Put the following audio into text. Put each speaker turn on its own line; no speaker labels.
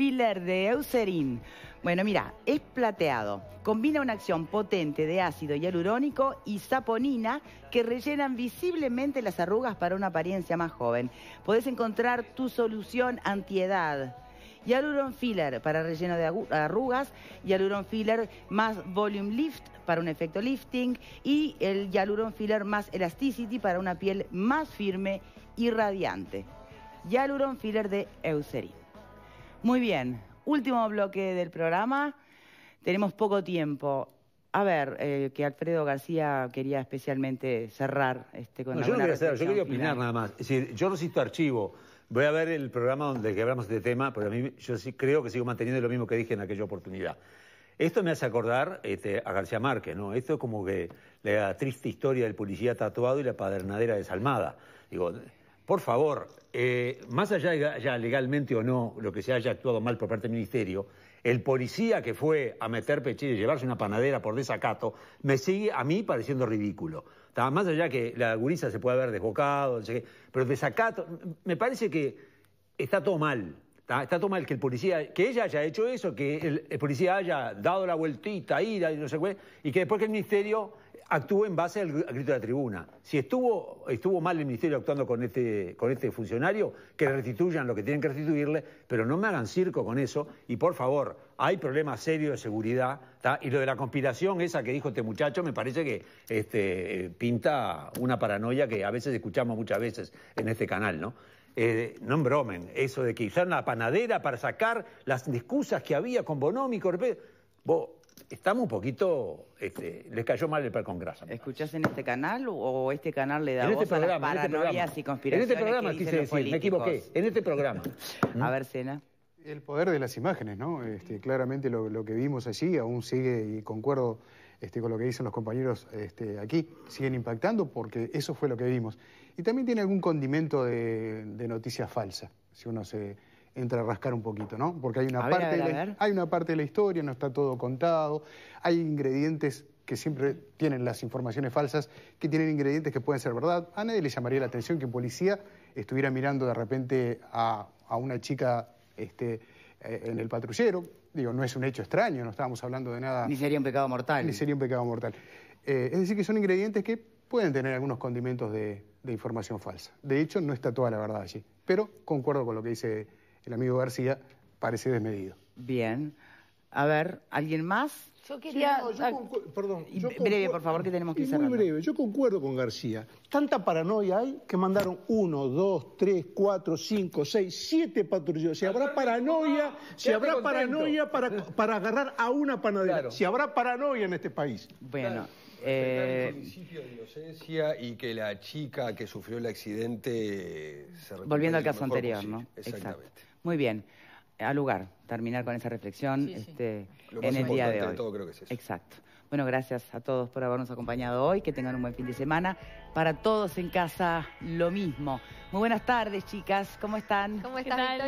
Filler de Eucerin. Bueno, mira, es plateado. Combina una acción potente de ácido hialurónico y saponina que rellenan visiblemente las arrugas para una apariencia más joven. Podés encontrar tu solución antiedad. Yaluron Filler para relleno de arrugas, Yaluron Filler más Volume Lift para un efecto lifting y el Hyaluron Filler más Elasticity para una piel más firme y radiante. Yaluron Filler de Eucerin. Muy bien, último bloque del programa. Tenemos poco tiempo. A ver, eh, que Alfredo García quería especialmente cerrar este con no, Yo no quería yo quería opinar
nada más. Es decir, yo no cito archivo. Voy a ver el programa donde hablamos de este tema, pero a mí yo creo que sigo manteniendo lo mismo que dije en aquella oportunidad. Esto me hace acordar este, a García Márquez, ¿no? Esto es como que la triste historia del policía tatuado y la padernadera desalmada. Digo, por favor, eh, más allá ya legalmente o no, lo que se haya actuado mal por parte del Ministerio, el policía que fue a meter pechillo y llevarse una panadera por desacato, me sigue a mí pareciendo ridículo. Más allá que la gurisa se puede haber desbocado, pero desacato, me parece que está todo mal. Está, todo mal que el policía, que ella haya hecho eso, que el, policía haya dado la vueltita, ida y no sé qué, y que después que el ministerio actúe en base al, grito de la tribuna. Si estuvo, estuvo mal el ministerio actuando este, con este, funcionario, que le restituyan lo que tienen que restituirle, pero no me hagan circo con eso. Y por favor, hay problemas serios de seguridad. Y lo de la conspiración esa que dijo este muchacho me parece que este, pinta una paranoia que a veces escuchamos muchas veces en este canal, ¿no? eh, bromen, eso de que usaron la panadera para sacar las excusas que había con Bonomi Vos, estamos un poquito, este, les cayó mal el pan con
¿Escuchás en este canal o este canal le da este voz a las este paranoias y conspiraciones En este programa quise decir, me equivoqué, en este programa. A ver, Cena. El poder
de las imágenes, ¿no? Este, claramente lo que vimos allí, aún sigue, y concuerdo este, con lo que dicen los compañeros este, aquí, siguen impactando porque eso fue lo que vimos. Y también tiene algún condimento de, noticia falsa, si uno se entra a rascar un poquito, ¿no? Porque hay una, parte De la, hay una parte de la historia, no está todo contado, hay ingredientes que siempre tienen las informaciones falsas, que tienen ingredientes que pueden ser verdad. A nadie le llamaría la atención que un policía estuviera mirando de repente a, una chica este, eh, en el patrullero. Digo, no es un hecho extraño, no estábamos hablando de nada... Ni
sería un pecado mortal.
Ni sería un pecado mortal. Eh, es decir, que son ingredientes que pueden tener algunos condimentos de información falsa. De hecho, no está toda la verdad allí. Pero concuerdo con lo que dice el amigo García, parece
desmedido. Bien. A ver, ¿alguien más? Yo quería... Ah, yo breve, por favor, que tenemos que cerrar.
Muy breve, yo concuerdo con
García. Tanta paranoia hay que
mandaron uno, dos, tres, cuatro, cinco, seis, siete patrulleros. Si ah, habrá paranoia, si habrá paranoia para, agarrar a una panadera. Si habrá paranoia en este país. Bueno. Eh, principio de inocencia y que la chica que sufrió el
accidente Volviendo al caso anterior, ¿no? Exactamente.
Muy bien al lugar, terminar con esa reflexión Este, en el día de hoy. Exacto. Bueno, gracias a todos por habernos acompañado hoy. Que tengan un buen fin de semana. Para todos en casa, lo mismo. Muy buenas tardes, chicas. ¿Cómo están? ¿Cómo están?